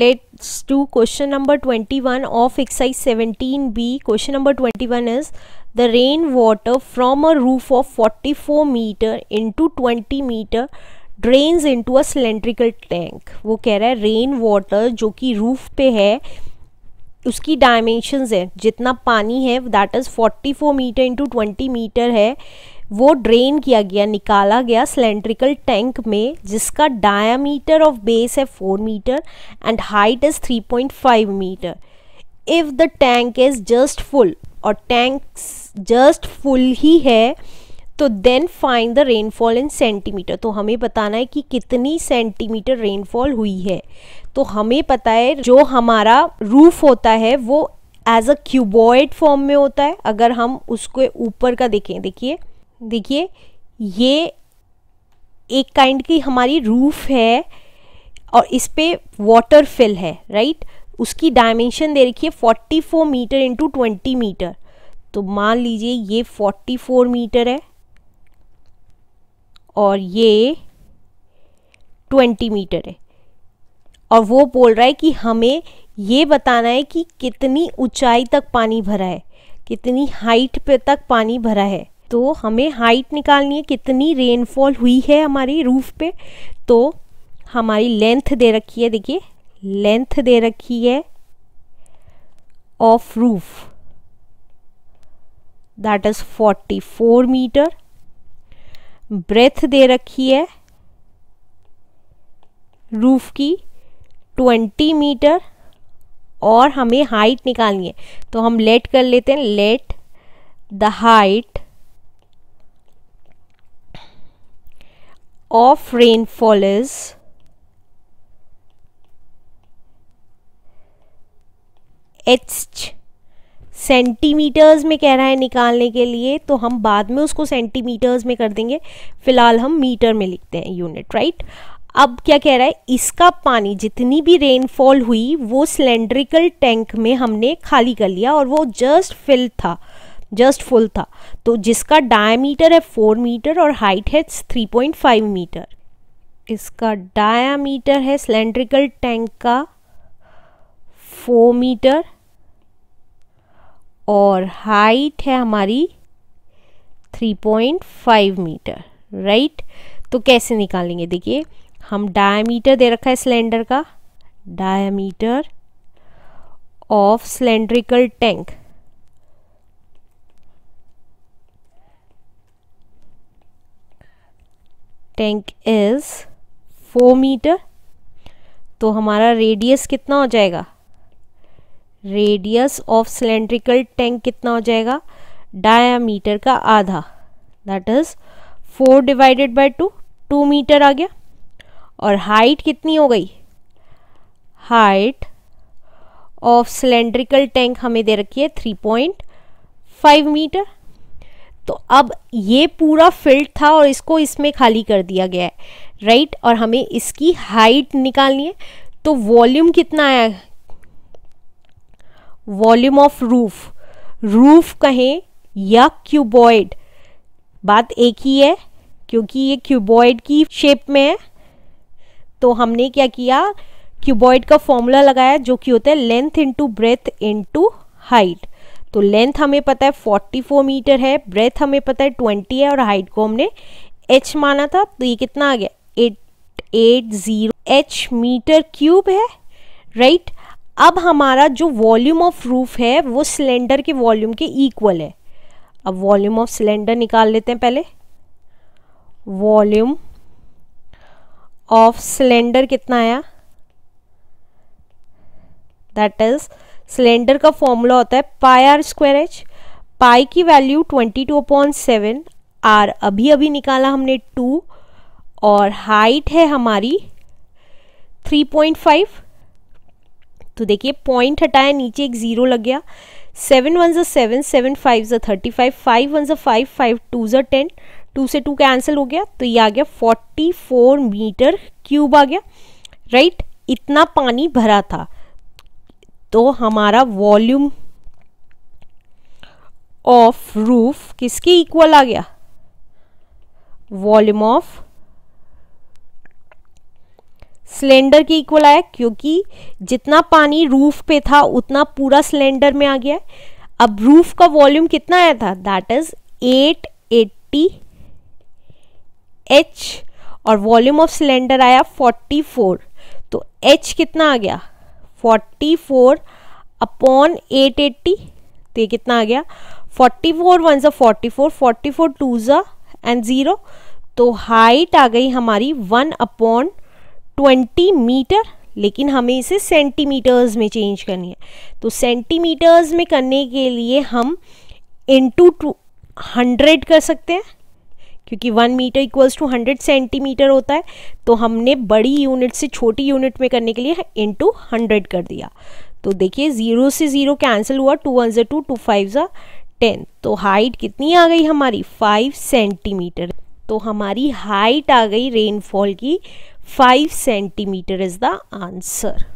let's do question number 21 of exercise 17b question number 21 is the rainwater from a roof of 44 meter into 20 meter drains into a cylindrical tank वो कह रहा है rain water जो कि roof पे है उसकी डायमेंशंस है जितना पानी है that is 44 metre into 20 metre है वो ड्रेन किया गया निकाला गया सिलेंड्रिकल टैंक में जिसका डायामीटर ऑफ बेस है four metre and height is three point five metre if the tank is just full और टैंक जस्ट फुल ही है तो then find the rainfall in centimetre तो हमें बताना है कि कितनी सेंटीमीटर रेनफॉल हुई है तो हमें पता है जो हमारा रूफ होता है वो एज अ क्यूबॉइड फॉर्म में होता है अगर हम उसके ऊपर का देखें देखिए देखिए ये एक काइंड की हमारी रूफ है और इस पर वाटर फिल है राइट उसकी डायमेंशन दे रखी है 44 मीटर इंटू ट्वेंटी मीटर तो मान लीजिए ये 44 मीटर है और ये 20 मीटर है और वो बोल रहा है कि हमें ये बताना है कि कितनी ऊंचाई तक पानी भरा है कितनी हाइट पे तक पानी भरा है तो हमें हाइट निकालनी है कितनी रेनफॉल हुई है हमारी रूफ़ पे तो हमारी लेंथ दे रखी है देखिए लेंथ दे रखी है of roof that is forty four metre breadth दे रखी है रूफ की ट्वेंटी मीटर और हमें हाइट निकालनी है तो हम लेट कर लेते हैं let the height of rainfall is H centimetres में कह रहा है निकालने के लिए तो हम बाद में उसको सेंटीमीटर्स में कर देंगे फिलहाल हम मीटर में लिखते हैं यूनिट राइट अब क्या कह रहा है इसका पानी जितनी भी रेनफॉल हुई वो सिलेंड्रिकल टैंक में हमने खाली कर लिया और वो जस्ट फिल था जस्ट फुल था तो जिसका डायमीटर है फोर मीटर और हाइट है थ्री पॉइंट फाइव मीटर इसका डायमीटर है सिलेंड्रिकल टैंक का फोर मीटर और हाइट है हमारी three point five metre right तो कैसे निकालेंगे देखिए हम डायमीटर दे रखा है सिलेंडर का diameter of cylindrical tank tank is four metre तो हमारा रेडियस कितना हो जाएगा रेडियस ऑफ सिलेंड्रिकल टैंक कितना हो जाएगा डायामीटर का आधा that is four divided by two two metre आ गया और हाइट कितनी हो गई हाइट ऑफ सिलेंड्रिकल टैंक हमें दे रखी है थ्री पॉइंट फाइव मीटर तो अब ये पूरा फिल्ड था और इसको इसमें खाली कर दिया गया है राइट और हमें इसकी हाइट निकालनी है तो वॉल्यूम कितना आया वॉल्यूम ऑफ रूफ रूफ कहें या क्यूबॉइड बात एक ही है क्योंकि ये क्यूबॉइड की शेप में है तो हमने क्या किया क्यूबॉइड का फॉर्मूला लगाया जो कि होता है length into breadth into height तो लेंथ हमें पता है 44 मीटर है ब्रेथ हमें पता है 20 है और हाइट को हमने एच माना था तो ये कितना आ गया eight eight zero H metre cube है राइट अब हमारा जो वॉल्यूम ऑफ रूफ है वो सिलेंडर के वॉल्यूम के इक्वल है अब वॉल्यूम ऑफ सिलेंडर निकाल लेते हैं पहले वॉल्यूम ऑफ सिलेंडर कितना आया दैट इज़ सिलेंडर का फॉर्मूला होता है pi R square H pi की value twenty two point seven R अभी अभी निकाला हमने टू और हाइट है हमारी थ्री पॉइंट फाइव तो देखिए पॉइंट हटाया नीचे एक ज़ीरो लग गया सेवन वन जो सेवन सेवन फाइव जो थर्टी फाइव फाइव वन जो फाइव फाइव टू जो टेन टू से टू कैंसिल हो गया तो ये आ गया फोर्टी फोर मीटर क्यूब आ गया राइट इतना पानी भरा था तो हमारा वॉल्यूम ऑफ रूफ किसके इक्वल आ गया वॉल्यूम ऑफ सिलेंडर के इक्वल आया क्योंकि जितना पानी रूफ पे था उतना पूरा सिलेंडर में आ गया अब रूफ का वॉल्यूम कितना आया था दैट इज 880 एच और वॉल्यूम ऑफ सिलेंडर आया 44 तो एच कितना आ गया forty four upon eight eighty तो ये कितना आ गया फोर्टी फोर वन ज़ा forty four forty four two ज़ा एंड ज़ीरो तो हाइट आ गई हमारी वन अपॉन ट्वेंटी मीटर लेकिन हमें इसे सेंटीमीटर्स में चेंज करनी है तो सेंटीमीटर्स में करने के लिए हम इंटू टू हंड्रेड कर सकते हैं क्योंकि one metre equals to hundred centimetre होता है तो हमने बड़ी यूनिट से छोटी यूनिट में करने के लिए इंटू हंड्रेड कर दिया तो देखिए ज़ीरो से ज़ीरो कैंसिल हुआ टू वन ज़ा टू टू फाइव ज़ा टेन तो हाइट कितनी आ गई हमारी फाइव सेंटीमीटर तो हमारी हाइट आ गई रेनफॉल की five centimetre is the answer